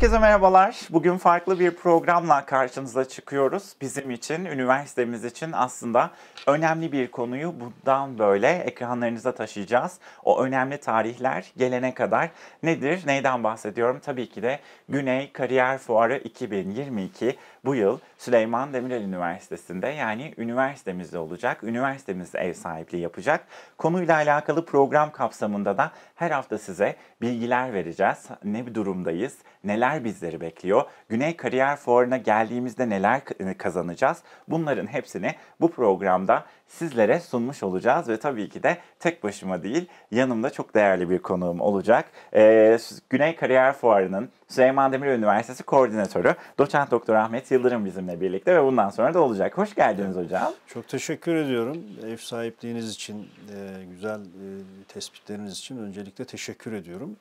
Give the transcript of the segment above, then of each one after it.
Herkese merhabalar. Bugün farklı bir programla karşınıza çıkıyoruz. Bizim için, üniversitemiz için aslında önemli bir konuyu bundan böyle ekranlarınıza taşıyacağız. O önemli tarihler gelene kadar nedir, neyden bahsediyorum? Tabii ki de Güney Kariyer Fuarı 2022 bu yıl Süleyman Demirel Üniversitesi'nde yani üniversitemizde olacak. Üniversitemiz ev sahipliği yapacak. Konuyla alakalı program kapsamında da her hafta size bilgiler vereceğiz. Ne bir durumdayız, neler neler bizleri bekliyor? Güney Kariyer Fuarı'na geldiğimizde neler e, kazanacağız? Bunların hepsini bu programda sizlere sunmuş olacağız ve tabii ki de tek başıma değil yanımda çok değerli bir konuğum olacak. Ee, Güney Kariyer Fuarı'nın Süleyman Demirel Üniversitesi Koordinatörü Doçent Doktor Ahmet Yıldırım bizimle birlikte ve bundan sonra da olacak. Hoş geldiniz hocam. Çok teşekkür ediyorum ev sahipliğiniz için, e, güzel e, tespitleriniz için öncelikle teşekkür ediyorum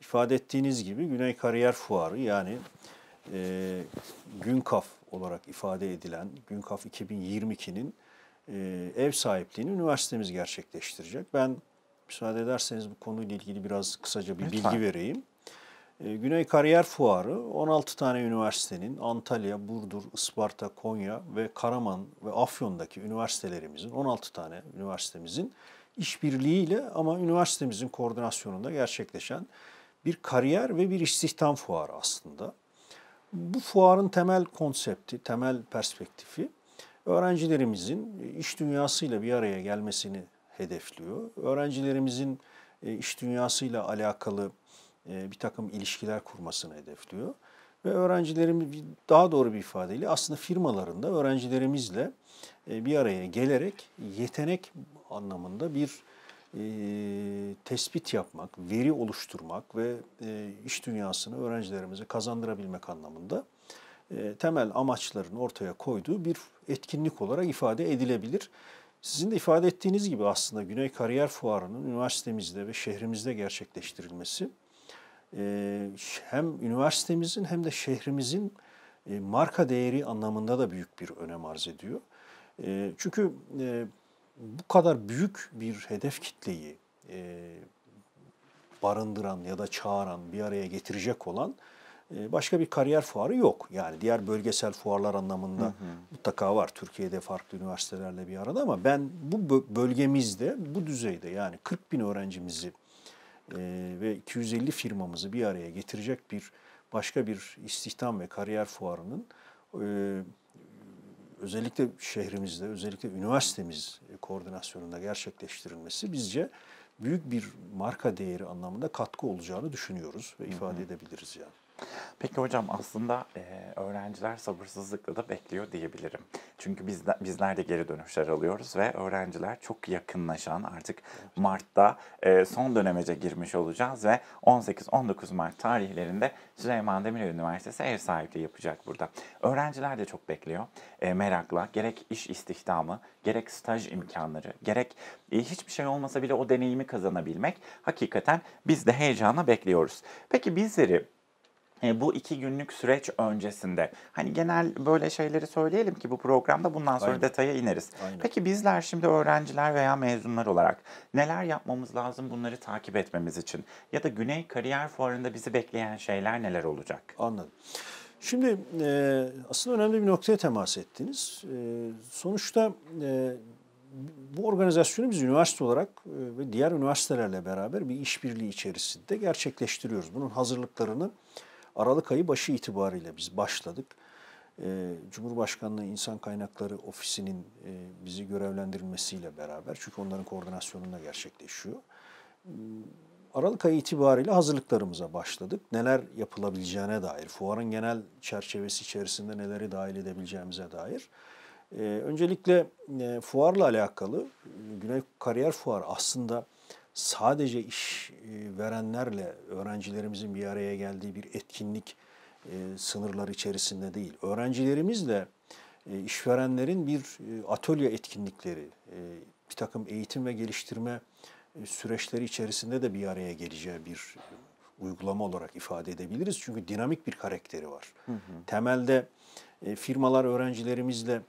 ifade ettiğiniz gibi Güney Kariyer Fuarı yani e, Günkaf olarak ifade edilen Günkaf 2022'nin e, ev sahipliğini üniversitemiz gerçekleştirecek. Ben müsaade ederseniz bu konuyla ilgili biraz kısaca bir Lütfen. bilgi vereyim. E, Güney Kariyer Fuarı 16 tane üniversitenin Antalya, Burdur, Isparta, Konya ve Karaman ve Afyon'daki üniversitelerimizin 16 tane üniversitemizin işbirliğiyle ama üniversitemizin koordinasyonunda gerçekleşen bir kariyer ve bir istihdam fuarı aslında. Bu fuarın temel konsepti, temel perspektifi öğrencilerimizin e, iş dünyasıyla bir araya gelmesini hedefliyor. Öğrencilerimizin e, iş dünyasıyla alakalı e, bir takım ilişkiler kurmasını hedefliyor. Ve öğrencilerimiz daha doğru bir ifadeyle aslında firmalarında öğrencilerimizle bir araya gelerek yetenek anlamında bir e, tespit yapmak, veri oluşturmak ve e, iş dünyasını öğrencilerimize kazandırabilmek anlamında e, temel amaçların ortaya koyduğu bir etkinlik olarak ifade edilebilir. Sizin de ifade ettiğiniz gibi aslında Güney Kariyer Fuarı'nın üniversitemizde ve şehrimizde gerçekleştirilmesi e, hem üniversitemizin hem de şehrimizin e, marka değeri anlamında da büyük bir önem arz ediyor. E, çünkü e, bu kadar büyük bir hedef kitleyi e, barındıran ya da çağıran, bir araya getirecek olan e, başka bir kariyer fuarı yok. Yani diğer bölgesel fuarlar anlamında hı hı. mutlaka var. Türkiye'de farklı üniversitelerle bir arada ama ben bu bölgemizde, bu düzeyde yani 40 bin öğrencimizi e, ve 250 firmamızı bir araya getirecek bir başka bir istihdam ve kariyer fuarının e, özellikle şehrimizde, özellikle üniversitemiz koordinasyonunda gerçekleştirilmesi bizce büyük bir marka değeri anlamında katkı olacağını düşünüyoruz ve ifade edebiliriz yani. Peki hocam aslında e, öğrenciler sabırsızlıkla da bekliyor diyebilirim. Çünkü biz de, bizler de geri dönüşler alıyoruz ve öğrenciler çok yakınlaşan artık Mart'ta e, son dönemece girmiş olacağız ve 18-19 Mart tarihlerinde Süleyman Demirel Üniversitesi ev sahipliği yapacak burada. Öğrenciler de çok bekliyor e, merakla gerek iş istihdamı gerek staj imkanları gerek e, hiçbir şey olmasa bile o deneyimi kazanabilmek hakikaten biz de heyecanla bekliyoruz. Peki bizleri e, bu iki günlük süreç öncesinde. Hani genel böyle şeyleri söyleyelim ki bu programda bundan sonra Aynen. detaya ineriz. Aynen. Peki bizler şimdi öğrenciler veya mezunlar olarak neler yapmamız lazım bunları takip etmemiz için? Ya da Güney Kariyer Fuarı'nda bizi bekleyen şeyler neler olacak? Anladım. Şimdi e, aslında önemli bir noktaya temas ettiniz. E, sonuçta e, bu organizasyonu biz üniversite olarak e, ve diğer üniversitelerle beraber bir işbirliği içerisinde gerçekleştiriyoruz. Bunun hazırlıklarını Aralık ayı başı itibariyle biz başladık. Ee, Cumhurbaşkanlığı İnsan Kaynakları Ofisi'nin e, bizi görevlendirilmesiyle beraber, çünkü onların koordinasyonunda gerçekleşiyor. Hmm, Aralık ayı itibariyle hazırlıklarımıza başladık. Neler yapılabileceğine dair, fuarın genel çerçevesi içerisinde neleri dahil edebileceğimize dair. Ee, öncelikle e, fuarla alakalı Güney Kariyer Fuarı aslında sadece iş e, verenlerle öğrencilerimizin bir araya geldiği bir etkinlik e, sınırlar içerisinde değil. Öğrencilerimizle e, işverenlerin bir atölye etkinlikleri, bir takım eğitim ve geliştirme süreçleri içerisinde de bir araya geleceği bir uygulama olarak ifade edebiliriz. Çünkü dinamik bir karakteri var. Hı hı. Temelde firmalar öğrencilerimizle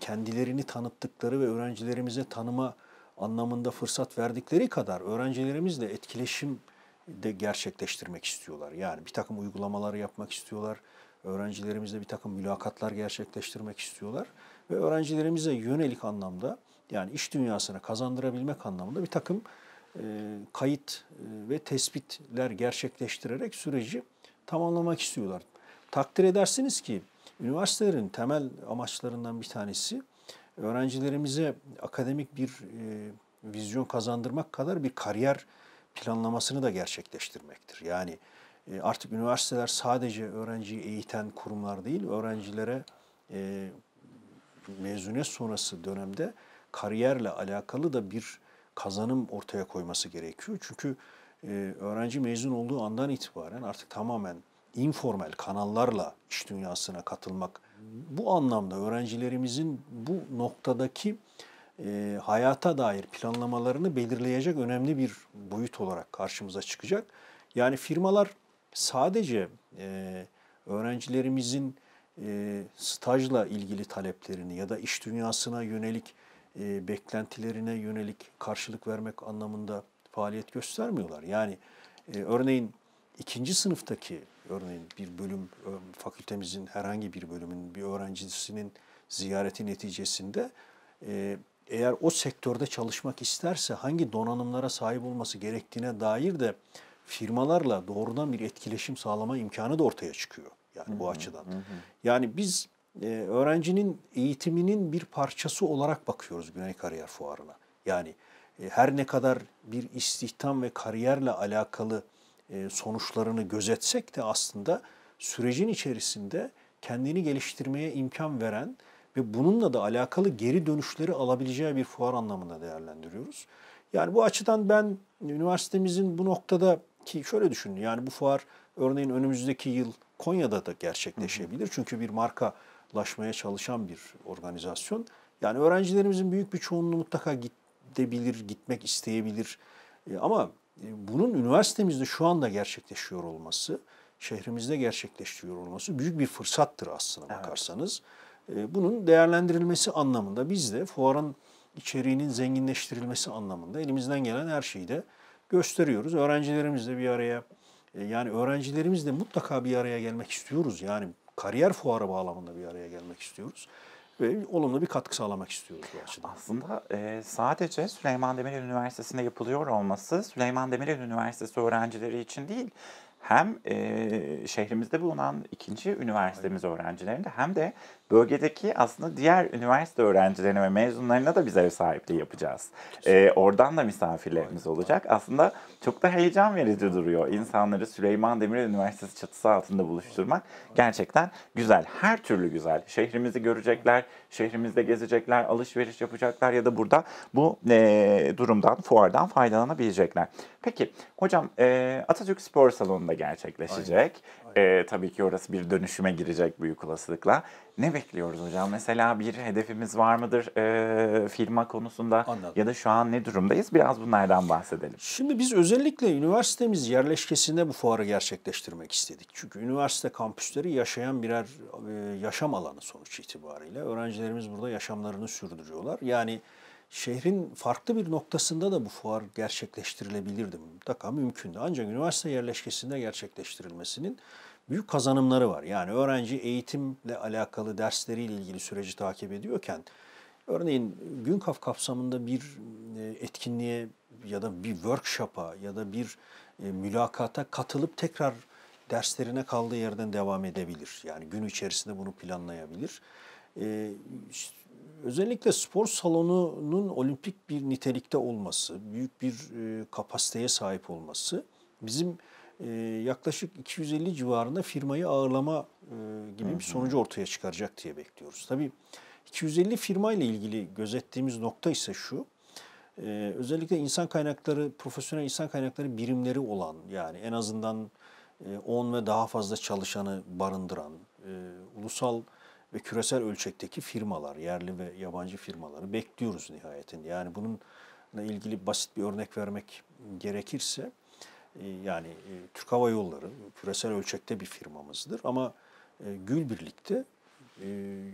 kendilerini tanıttıkları ve öğrencilerimize tanıma anlamında fırsat verdikleri kadar öğrencilerimizle etkileşim de gerçekleştirmek istiyorlar. Yani bir takım uygulamaları yapmak istiyorlar. Öğrencilerimizle bir takım mülakatlar gerçekleştirmek istiyorlar. Ve öğrencilerimize yönelik anlamda yani iş dünyasına kazandırabilmek anlamında bir takım e, kayıt e, ve tespitler gerçekleştirerek süreci tamamlamak istiyorlar. Takdir edersiniz ki üniversitelerin temel amaçlarından bir tanesi öğrencilerimize akademik bir e, vizyon kazandırmak kadar bir kariyer planlamasını da gerçekleştirmektir. Yani e, artık üniversiteler sadece öğrenciyi eğiten kurumlar değil, öğrencilere e, mezuniyet sonrası dönemde kariyerle alakalı da bir kazanım ortaya koyması gerekiyor. Çünkü e, öğrenci mezun olduğu andan itibaren artık tamamen informal kanallarla iş dünyasına katılmak bu anlamda öğrencilerimizin bu noktadaki e, hayata dair planlamalarını belirleyecek önemli bir boyut olarak karşımıza çıkacak. Yani firmalar sadece e, öğrencilerimizin e, stajla ilgili taleplerini ya da iş dünyasına yönelik e, beklentilerine yönelik karşılık vermek anlamında faaliyet göstermiyorlar. Yani e, örneğin ikinci sınıftaki örneğin bir bölüm, e, fakültemizin herhangi bir bölümün bir öğrencisinin ziyareti neticesinde e, eğer o sektörde çalışmak isterse hangi donanımlara sahip olması gerektiğine dair de firmalarla doğrudan bir etkileşim sağlama imkanı da ortaya çıkıyor. Yani bu açıdan. Yani biz e, öğrencinin eğitiminin bir parçası olarak bakıyoruz Güney Kariyer Fuarı'na. Yani her ne kadar bir istihdam ve kariyerle alakalı e, sonuçlarını gözetsek de aslında sürecin içerisinde kendini geliştirmeye imkan veren ve bununla da alakalı geri dönüşleri alabileceği bir fuar anlamında değerlendiriyoruz. Yani bu açıdan ben üniversitemizin bu noktada ki şöyle düşünün yani bu fuar örneğin önümüzdeki yıl Konya'da da gerçekleşebilir. Çünkü bir markalaşmaya çalışan bir organizasyon. Yani öğrencilerimizin büyük bir çoğunluğu mutlaka gidebilir, gitmek isteyebilir. E, ama e, bunun üniversitemizde şu anda gerçekleşiyor olması, şehrimizde gerçekleşiyor olması büyük bir fırsattır aslına evet. bakarsanız. E, bunun değerlendirilmesi anlamında biz de fuarın içeriğinin zenginleştirilmesi anlamında elimizden gelen her şeyi de gösteriyoruz. Öğrencilerimizle bir araya e, yani öğrencilerimiz de mutlaka bir araya gelmek istiyoruz. Yani kariyer fuarı bağlamında bir araya gelmek istiyoruz ve olumlu bir katkı sağlamak istiyoruz bu açıdan. Aslında e, sadece Süleyman Demirel Üniversitesi'nde yapılıyor olması Süleyman Demirel Üniversitesi öğrencileri için değil, hem e, şehrimizde bulunan ikinci üniversitemiz öğrencilerinde hem de bölgedeki aslında diğer üniversite öğrencilerine ve mezunlarına da biz ev sahipliği yapacağız. Ee, oradan da misafirlerimiz olacak. Aslında çok da heyecan verici duruyor. İnsanları Süleyman Demirel Üniversitesi çatısı altında buluşturmak gerçekten güzel. Her türlü güzel. Şehrimizi görecekler, şehrimizde gezecekler, alışveriş yapacaklar ya da burada bu e, durumdan, fuardan faydalanabilecekler. Peki hocam e, Atatürk Spor Salonu'nda gerçekleşecek. E, tabii ki orası bir dönüşüme girecek büyük olasılıkla. Ne bekliyoruz hocam? Mesela bir hedefimiz var mıdır e, firma konusunda Anladım. ya da şu an ne durumdayız? Biraz bunlardan bahsedelim. Şimdi biz özellikle üniversitemiz yerleşkesinde bu fuarı gerçekleştirmek istedik. Çünkü üniversite kampüsleri yaşayan birer e, yaşam alanı sonuç itibariyle. Öğrencilerimiz burada yaşamlarını sürdürüyorlar. Yani şehrin farklı bir noktasında da bu fuar gerçekleştirilebilirdi. Mutlaka mümkündü. Ancak üniversite yerleşkesinde gerçekleştirilmesinin büyük kazanımları var. Yani öğrenci eğitimle alakalı dersleriyle ilgili süreci takip ediyorken örneğin gün kaf kapsamında bir e, etkinliğe ya da bir workshop'a ya da bir e, mülakata katılıp tekrar derslerine kaldığı yerden devam edebilir. Yani gün içerisinde bunu planlayabilir. Ee, özellikle spor salonunun olimpik bir nitelikte olması, büyük bir e, kapasiteye sahip olması bizim ee, yaklaşık 250 civarında firmayı ağırlama e, gibi bir sonucu ortaya çıkaracak diye bekliyoruz. Tabii 250 firma ile ilgili gözettiğimiz nokta ise şu. E, özellikle insan kaynakları, profesyonel insan kaynakları birimleri olan yani en azından 10 e, ve daha fazla çalışanı barındıran ulusal ve küresel ölçekteki firmalar, yerli ve yabancı firmaları bekliyoruz nihayetinde. Yani bununla ilgili basit bir örnek vermek gerekirse ee, yani e, Türk Hava Yolları küresel ölçekte bir firmamızdır ama e, Gül Birlik'te e,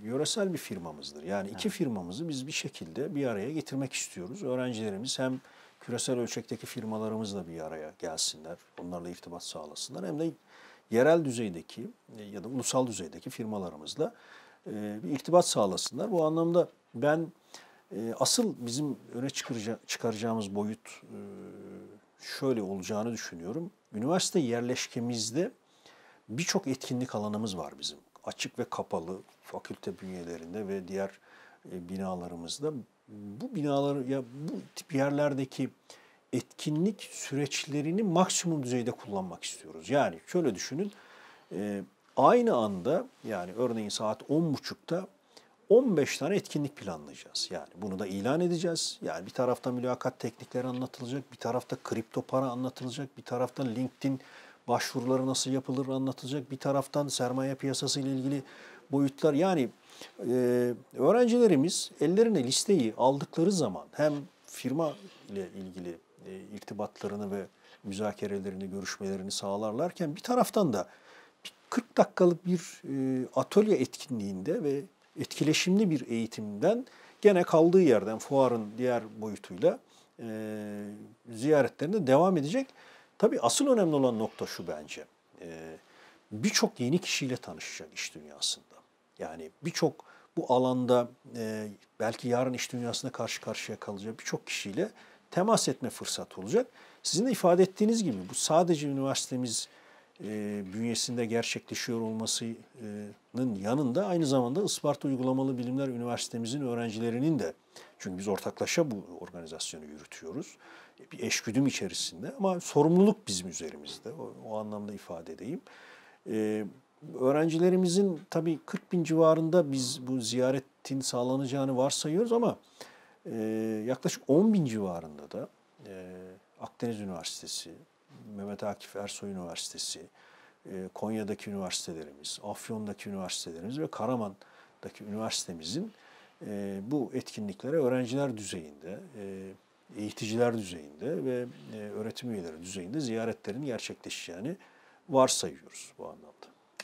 yöresel bir firmamızdır. Yani iki firmamızı biz bir şekilde bir araya getirmek istiyoruz. Öğrencilerimiz hem küresel ölçekteki firmalarımızla bir araya gelsinler, onlarla irtibat sağlasınlar hem de yerel düzeydeki ya da ulusal düzeydeki firmalarımızla bir irtibat sağlasınlar. Bu anlamda ben asıl bizim öne çıkaracağımız boyut şöyle olacağını düşünüyorum. Üniversite yerleşkemizde birçok etkinlik alanımız var bizim. Açık ve kapalı fakülte bünyelerinde ve diğer e, binalarımızda. Bu binaları ya bu tip yerlerdeki etkinlik süreçlerini maksimum düzeyde kullanmak istiyoruz. Yani şöyle düşünün. E, aynı anda yani örneğin saat 10.30'da 15 tane etkinlik planlayacağız. Yani bunu da ilan edeceğiz. Yani bir tarafta mülakat teknikleri anlatılacak, bir tarafta kripto para anlatılacak, bir taraftan LinkedIn başvuruları nasıl yapılır anlatılacak, bir taraftan sermaye piyasası ile ilgili boyutlar. Yani e, öğrencilerimiz ellerine listeyi aldıkları zaman hem firma ile ilgili e, irtibatlarını ve müzakerelerini, görüşmelerini sağlarlarken bir taraftan da 40 dakikalık bir e, atölye etkinliğinde ve etkileşimli bir eğitimden gene kaldığı yerden fuarın diğer boyutuyla e, ziyaretlerine devam edecek. Tabii asıl önemli olan nokta şu bence. E, birçok yeni kişiyle tanışacak iş dünyasında. Yani birçok bu alanda e, belki yarın iş dünyasında karşı karşıya kalacak birçok kişiyle temas etme fırsatı olacak. Sizin de ifade ettiğiniz gibi bu sadece üniversitemiz e, bünyesinde gerçekleşiyor olmasının yanında aynı zamanda Isparta Uygulamalı Bilimler Üniversitemizin öğrencilerinin de çünkü biz ortaklaşa bu organizasyonu yürütüyoruz. Bir eşgüdüm içerisinde ama sorumluluk bizim üzerimizde. O, o anlamda ifade edeyim. E, öğrencilerimizin tabii 40 bin civarında biz bu ziyaretin sağlanacağını varsayıyoruz ama e, yaklaşık 10 bin civarında da e, Akdeniz Üniversitesi, Mehmet Akif Ersoy Üniversitesi, e, Konya'daki üniversitelerimiz, Afyon'daki üniversitelerimiz ve Karaman'daki üniversitemizin e, bu etkinliklere öğrenciler düzeyinde, e, eğiticiler düzeyinde ve öğretim üyeleri düzeyinde ziyaretlerin gerçekleşeceğini varsayıyoruz bu anlamda.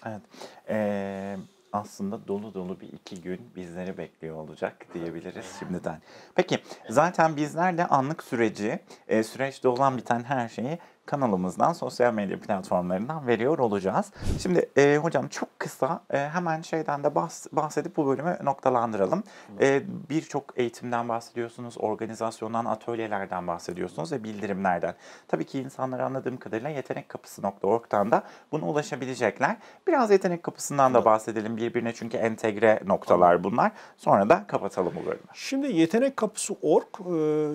Evet. Ee, aslında dolu dolu bir iki gün bizleri bekliyor olacak diyebiliriz şimdiden. Peki zaten bizler de anlık süreci, süreçte olan biten her şeyi kanalımızdan, sosyal medya platformlarından veriyor olacağız. Şimdi e, hocam çok kısa e, hemen şeyden de bahs bahsedip bu bölümü noktalandıralım. E, Birçok eğitimden bahsediyorsunuz, organizasyondan, atölyelerden bahsediyorsunuz ve bildirimlerden. Tabii ki insanlar anladığım kadarıyla yetenekkapısı.org'dan da buna ulaşabilecekler. Biraz yetenek kapısından da bahsedelim birbirine çünkü entegre noktalar bunlar. Sonra da kapatalım bu bölümü. Şimdi yetenek kapısı org, e,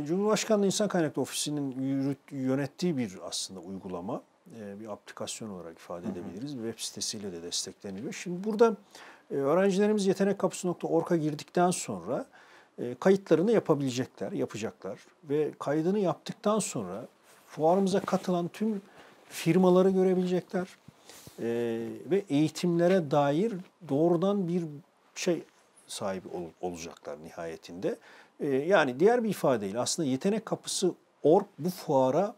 Cumhurbaşkanlığı İnsan Kaynaklı Ofisi'nin yönettiği bir aslında aslında uygulama. E, bir aplikasyon olarak ifade edebiliriz. Bir web sitesiyle de destekleniyor. Şimdi burada e, öğrencilerimiz yetenekkapısı.org'a girdikten sonra e, kayıtlarını yapabilecekler, yapacaklar. Ve kaydını yaptıktan sonra fuarımıza katılan tüm firmaları görebilecekler. Ve eğitimlere dair doğrudan bir şey sahibi olacaklar nihayetinde. yani diğer bir ifadeyle aslında yetenek kapısı org bu fuara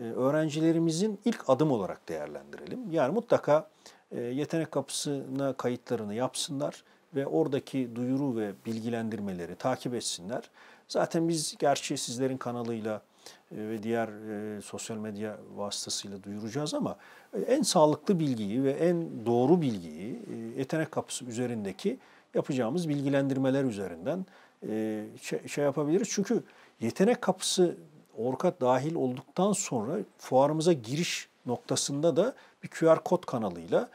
ee, öğrencilerimizin ilk adım olarak değerlendirelim. Yani mutlaka e, yetenek kapısına kayıtlarını yapsınlar ve oradaki duyuru ve bilgilendirmeleri takip etsinler. Zaten biz gerçi sizlerin kanalıyla e, ve diğer e, sosyal medya vasıtasıyla duyuracağız ama en sağlıklı bilgiyi ve en doğru bilgiyi yetenek kapısı üzerindeki yapacağımız bilgilendirmeler üzerinden şey, şey yapabiliriz. Çünkü yetenek kapısı Orka dahil olduktan sonra fuarımıza giriş noktasında da bir QR kod kanalıyla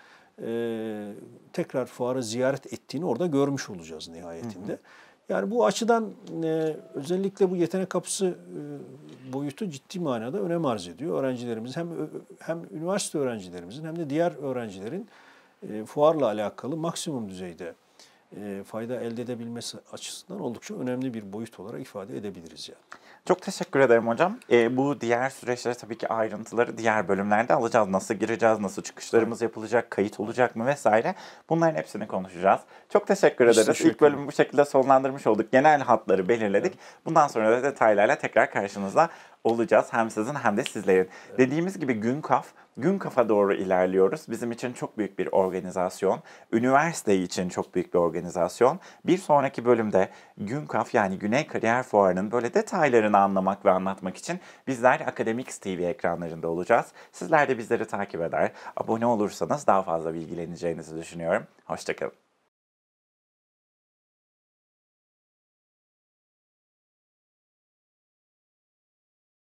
e, tekrar fuarı ziyaret ettiğini orada görmüş olacağız nihayetinde. Hı hı. Yani bu açıdan e, özellikle bu yetenek kapısı e, boyutu ciddi manada önem arz ediyor. Öğrencilerimiz hem hem üniversite öğrencilerimizin hem de diğer öğrencilerin e, fuarla alakalı maksimum düzeyde e, fayda elde edebilmesi açısından oldukça önemli bir boyut olarak ifade edebiliriz yani. Çok teşekkür ederim hocam. E, bu diğer süreçlere tabii ki ayrıntıları diğer bölümlerde alacağız. Nasıl gireceğiz, nasıl çıkışlarımız yapılacak, kayıt olacak mı vesaire. Bunların hepsini konuşacağız. Çok teşekkür Biz ederiz. İlk bölümü bu şekilde sonlandırmış olduk. Genel hatları belirledik. Evet. Bundan sonra da detaylarla tekrar karşınızda olacağız. Hem sizin hem de sizlerin. Evet. Dediğimiz gibi gün kaf gün kafa doğru ilerliyoruz. Bizim için çok büyük bir organizasyon. Üniversite için çok büyük bir organizasyon. Bir sonraki bölümde gün kaf yani Güney Kariyer Fuarı'nın böyle detaylarını anlamak ve anlatmak için bizler Akademix TV ekranlarında olacağız. Sizler de bizleri takip eder, abone olursanız daha fazla bilgileneceğinizi düşünüyorum. Hoşçakalın.